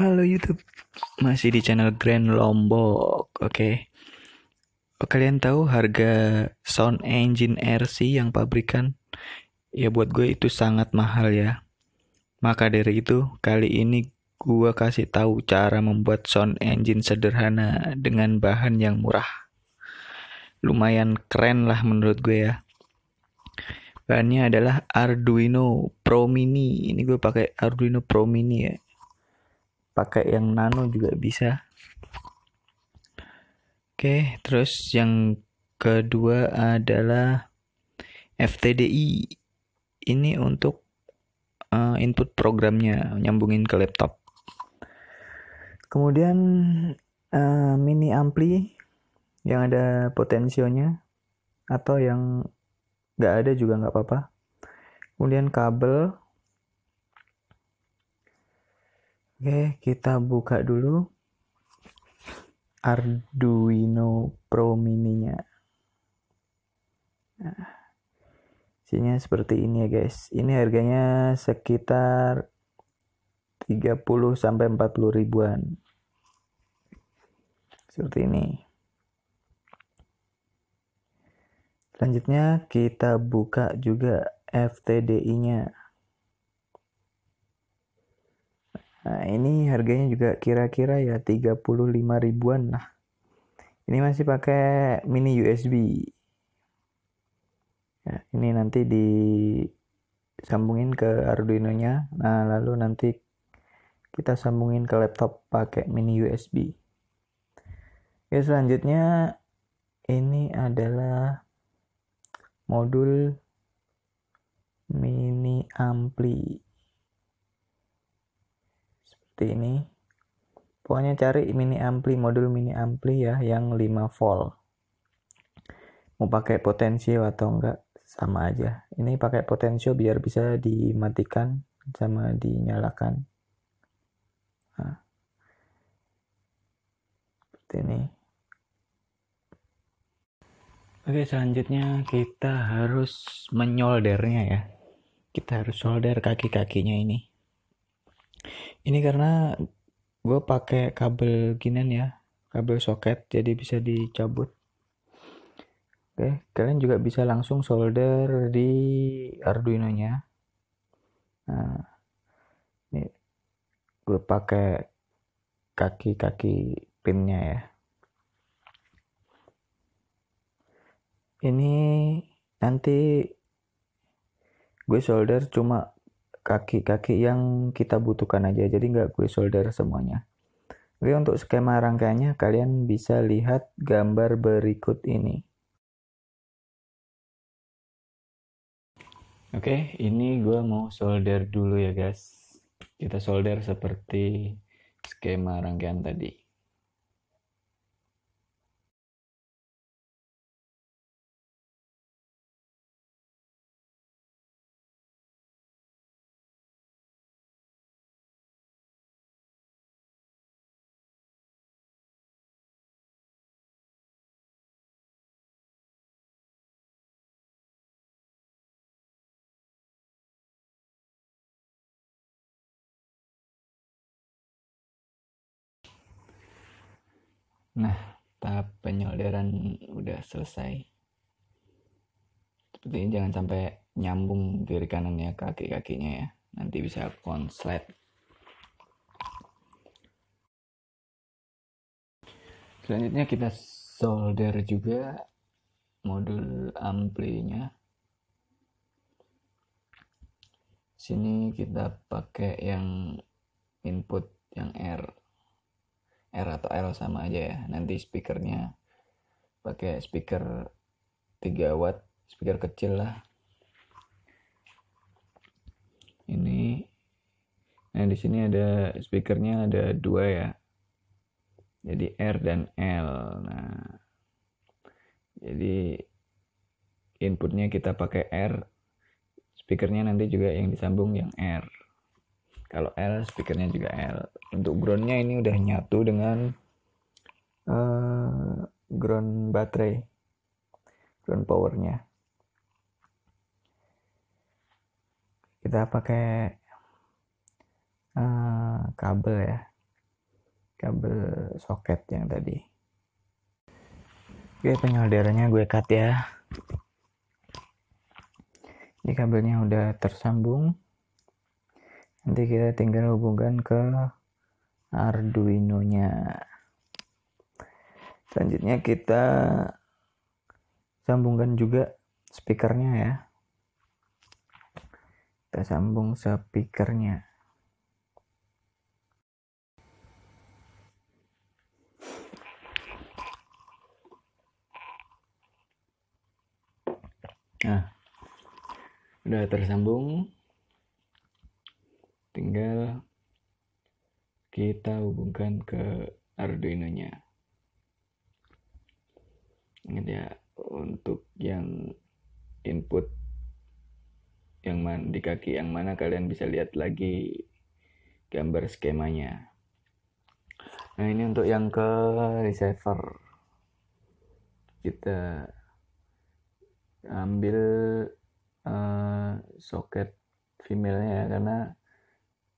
Halo YouTube, masih di channel Grand Lombok, oke? Okay? Oh, kalian tahu harga sound engine RC yang pabrikan? Ya buat gue itu sangat mahal ya. Maka dari itu, kali ini gue kasih tahu cara membuat sound engine sederhana dengan bahan yang murah. Lumayan keren lah menurut gue ya. Bahannya adalah Arduino Pro Mini. Ini gue pakai Arduino Pro Mini ya pakai yang nano juga bisa oke terus yang kedua adalah FTDI ini untuk uh, input programnya nyambungin ke laptop kemudian uh, mini ampli yang ada potensionya atau yang nggak ada juga nggak apa-apa kemudian kabel Oke, kita buka dulu Arduino Pro Mini-nya. Nah, isinya seperti ini ya guys. Ini harganya sekitar 30 sampai 40 ribuan. Seperti ini. Selanjutnya kita buka juga FTDI-nya. Nah, ini harganya juga kira-kira ya 35 ribuan lah. Ini masih pakai mini USB. Ya, ini nanti disambungin ke Arduino-nya. Nah, lalu nanti kita sambungin ke laptop pakai mini USB. Oke, selanjutnya ini adalah modul mini ampli seperti ini pokoknya cari mini ampli modul mini ampli ya yang 5 volt mau pakai potensio atau enggak sama aja ini pakai potensio biar bisa dimatikan sama dinyalakan nah, seperti ini Oke selanjutnya kita harus menyoldernya ya kita harus solder kaki-kakinya ini ini karena gue pakai kabel ginian ya kabel soket jadi bisa dicabut oke kalian juga bisa langsung solder di Arduino nya nah ini gue pakai kaki-kaki pinnya ya ini nanti gue solder cuma kaki-kaki yang kita butuhkan aja jadi nggak gue solder semuanya oke untuk skema rangkaiannya kalian bisa lihat gambar berikut ini oke ini gue mau solder dulu ya guys kita solder seperti skema rangkaian tadi Nah, tahap penyolderan udah selesai. Seperti ini jangan sampai nyambung kiri kanannya kaki-kakinya ya. Nanti bisa konslet. Selanjutnya kita solder juga modul amplinya. Sini kita pakai yang input yang R R atau L sama aja ya nanti speakernya pakai speaker 3 watt speaker kecil lah ini nah di sini ada speakernya ada dua ya jadi R dan L nah jadi inputnya kita pakai R speakernya nanti juga yang disambung yang R kalau L speakernya juga L untuk groundnya ini udah nyatu dengan uh, ground baterai ground powernya kita pakai uh, kabel ya kabel soket yang tadi oke penyolderannya gue cut ya ini kabelnya udah tersambung nanti kita tinggal hubungkan ke Arduino nya selanjutnya kita sambungkan juga speakernya ya kita sambung speakernya nah udah tersambung kita hubungkan ke Arduino-nya. Ingat ya, untuk yang input yang man, di kaki yang mana kalian bisa lihat lagi gambar skemanya. Nah, ini untuk yang ke receiver. Kita ambil uh, soket female-nya ya, karena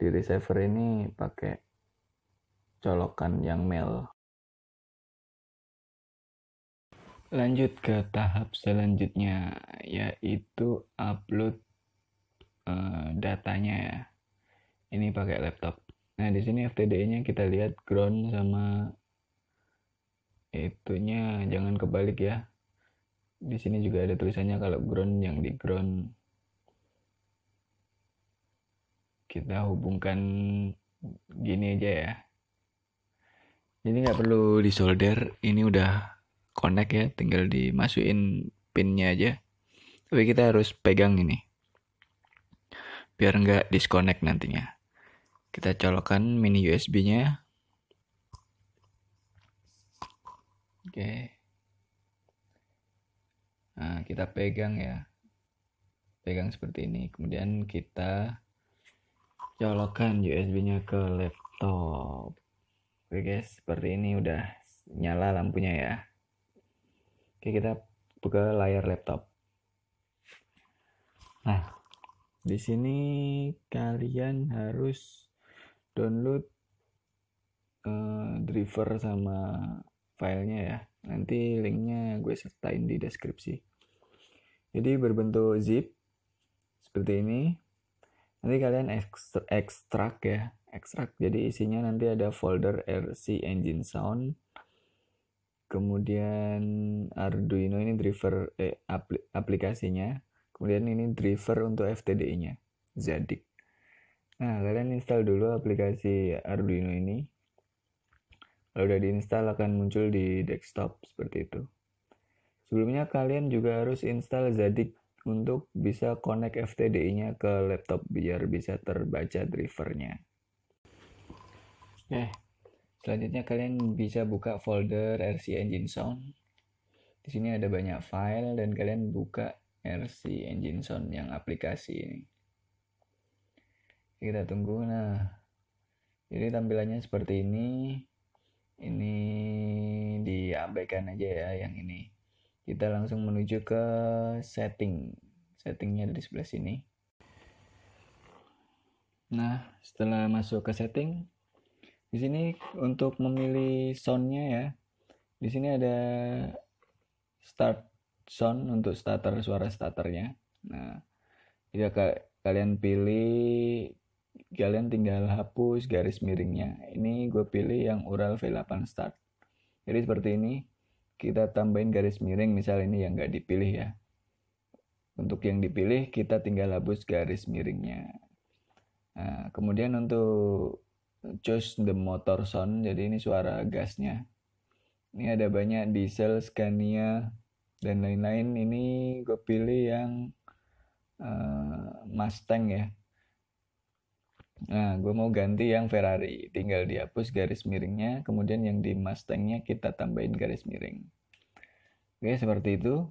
di receiver ini pakai colokan yang male. Lanjut ke tahap selanjutnya, yaitu upload uh, datanya ya. Ini pakai laptop. Nah, di sini FTD-nya kita lihat ground sama itunya jangan kebalik ya. Di sini juga ada tulisannya kalau ground yang di ground kita hubungkan gini aja ya ini nggak perlu di solder, ini udah connect ya, tinggal dimasukin pinnya aja. Tapi kita harus pegang ini, biar nggak disconnect nantinya. Kita colokan mini USB-nya. Oke. Nah, kita pegang ya. Pegang seperti ini. Kemudian kita colokan USB-nya ke laptop. Oke guys, seperti ini udah nyala lampunya ya. Oke, kita buka layar laptop. Nah, di sini kalian harus download uh, driver sama filenya ya. Nanti linknya gue sertain di deskripsi. Jadi berbentuk zip seperti ini. Nanti kalian ekstrak ya Extract jadi isinya nanti ada folder rc engine sound kemudian Arduino ini driver eh, aplikasinya kemudian ini driver untuk FTDI nya Zadig. nah kalian install dulu aplikasi Arduino ini kalau udah diinstal akan muncul di desktop seperti itu sebelumnya kalian juga harus install Zadig untuk bisa connect FTDI nya ke laptop biar bisa terbaca drivernya okay. selanjutnya kalian bisa buka folder RC Engine Sound. Di sini ada banyak file dan kalian buka RC Engine Sound yang aplikasi ini. Kita tunggu. Nah, jadi tampilannya seperti ini. Ini diabaikan aja ya yang ini. Kita langsung menuju ke setting. Settingnya ada di sebelah sini. Nah, setelah masuk ke setting, di sini untuk memilih soundnya ya. Di sini ada start sound untuk starter suara starternya. Nah, jika ka kalian pilih kalian tinggal hapus garis miringnya. Ini gue pilih yang Ural V8 start. Jadi seperti ini kita tambahin garis miring misal ini yang nggak dipilih ya. Untuk yang dipilih kita tinggal hapus garis miringnya. Nah, kemudian untuk choose the motor sound jadi ini suara gasnya ini ada banyak diesel Scania dan lain-lain ini gue pilih yang uh, Mustang ya nah gue mau ganti yang Ferrari tinggal dihapus garis miringnya kemudian yang di Mustangnya kita tambahin garis miring oke seperti itu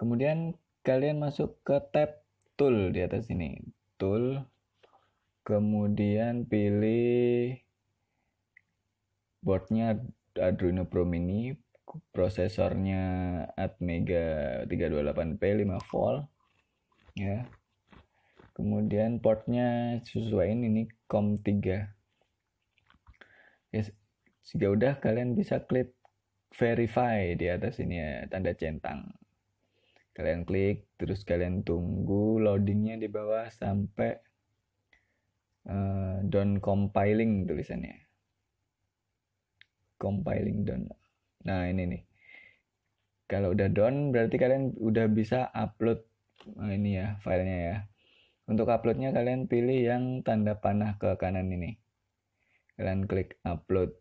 kemudian kalian masuk ke tab tool di atas ini tool kemudian pilih boardnya arduino Pro Mini prosesornya Atmega 328p 5 volt ya kemudian portnya sesuaiin ini COM3 ya, sudah udah kalian bisa klik verify di atas ini ya tanda centang kalian klik terus kalian tunggu loadingnya di bawah sampai uh, don compiling tulisannya compiling don nah ini nih kalau udah down berarti kalian udah bisa upload nah, ini ya filenya ya untuk uploadnya kalian pilih yang tanda panah ke kanan ini kalian klik upload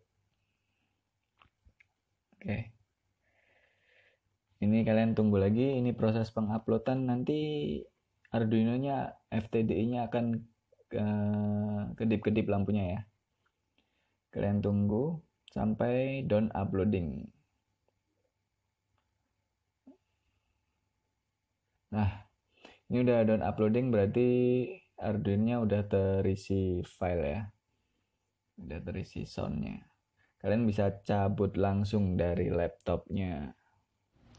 oke okay. ini kalian tunggu lagi ini proses penguploadan nanti Arduino nya FTDI nya akan kedip-kedip lampunya ya kalian tunggu sampai down uploading nah ini udah down uploading berarti Arduino-nya udah terisi file ya udah terisi soundnya kalian bisa cabut langsung dari laptopnya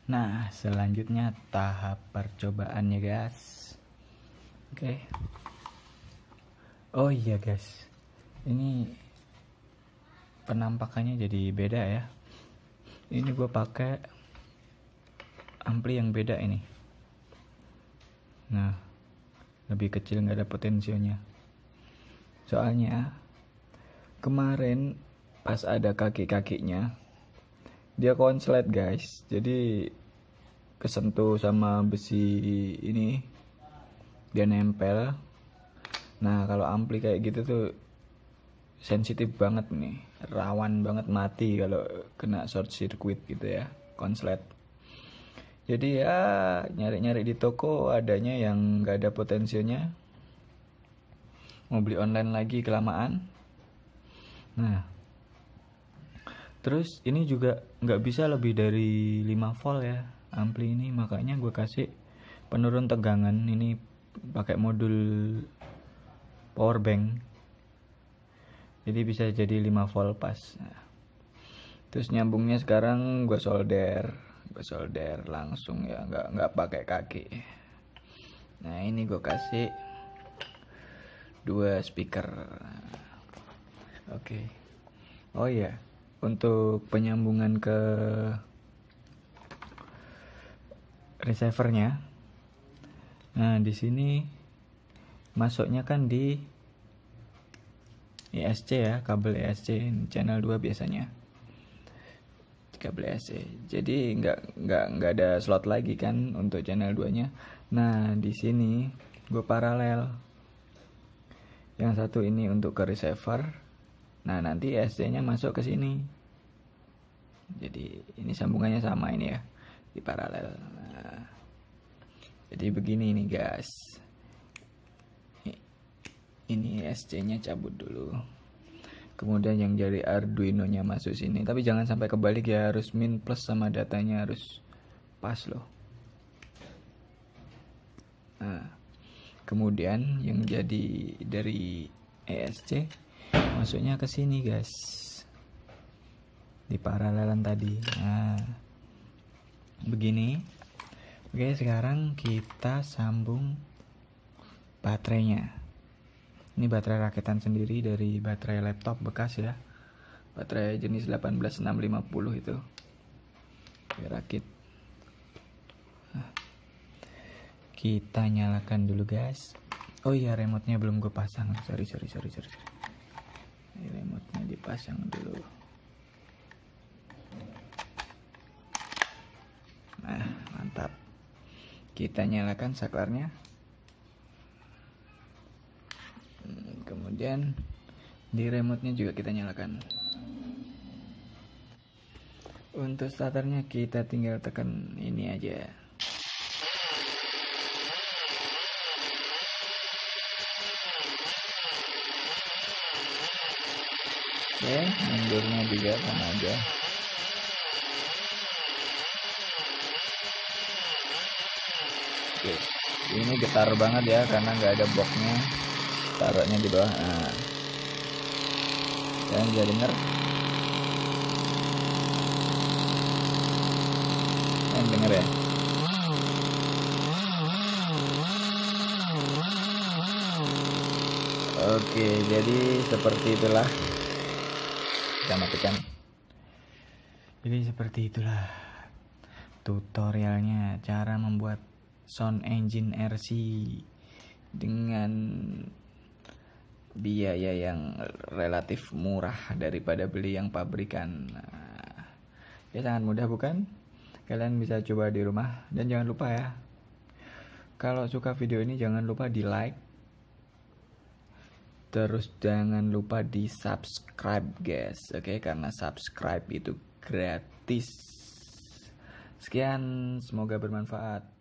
nah selanjutnya tahap percobaannya guys oke okay oh iya guys ini penampakannya jadi beda ya ini gue pakai ampli yang beda ini nah lebih kecil nggak ada potensinya soalnya kemarin pas ada kaki-kakinya dia konslet guys jadi kesentuh sama besi ini dia nempel nah kalau ampli kayak gitu tuh sensitif banget nih rawan banget mati kalau kena short circuit gitu ya konslet jadi ya nyari-nyari di toko adanya yang gak ada potensinya mau beli online lagi kelamaan nah terus ini juga nggak bisa lebih dari 5 volt ya ampli ini makanya gue kasih penurun tegangan ini pakai modul power bank jadi bisa jadi 5 volt pas terus nyambungnya sekarang gue solder gue solder langsung ya nggak nggak pakai kaki nah ini gue kasih dua speaker oke okay. oh iya yeah. untuk penyambungan ke receivernya nah di sini masuknya kan di ESC ya kabel ESC channel 2 biasanya kabel ESC jadi nggak nggak nggak ada slot lagi kan untuk channel 2 nya nah di sini gue paralel yang satu ini untuk ke receiver nah nanti ESC nya masuk ke sini jadi ini sambungannya sama ini ya di paralel nah, jadi begini nih guys ini SC-nya cabut dulu. Kemudian yang jari Arduino-nya masuk sini. Tapi jangan sampai kebalik ya, harus min plus sama datanya harus pas loh. Nah, kemudian yang jadi dari ESC masuknya ke sini guys. Di paralelan tadi. Nah, begini. Oke, sekarang kita sambung baterainya. Ini baterai rakitan sendiri dari baterai laptop bekas ya. Baterai jenis 18650 itu. Rakit. Kita nyalakan dulu guys. Oh iya remotenya belum gue pasang. Sorry sorry sorry sorry. sorry. Remotenya dipasang dulu. Nah mantap. Kita nyalakan saklarnya kemudian di remote nya juga kita nyalakan untuk starternya kita tinggal tekan ini aja oke mundurnya juga sama aja oke ini getar banget ya karena nggak ada boxnya taruhnya di bawah nah. kalian bisa dengar kalian dengar ya oke jadi seperti itulah kita matikan jadi seperti itulah tutorialnya cara membuat sound engine RC dengan biaya yang relatif murah daripada beli yang pabrikan. Ya sangat mudah bukan? Kalian bisa coba di rumah dan jangan lupa ya. Kalau suka video ini jangan lupa di like. Terus jangan lupa di subscribe guys, oke? Okay? Karena subscribe itu gratis. Sekian, semoga bermanfaat.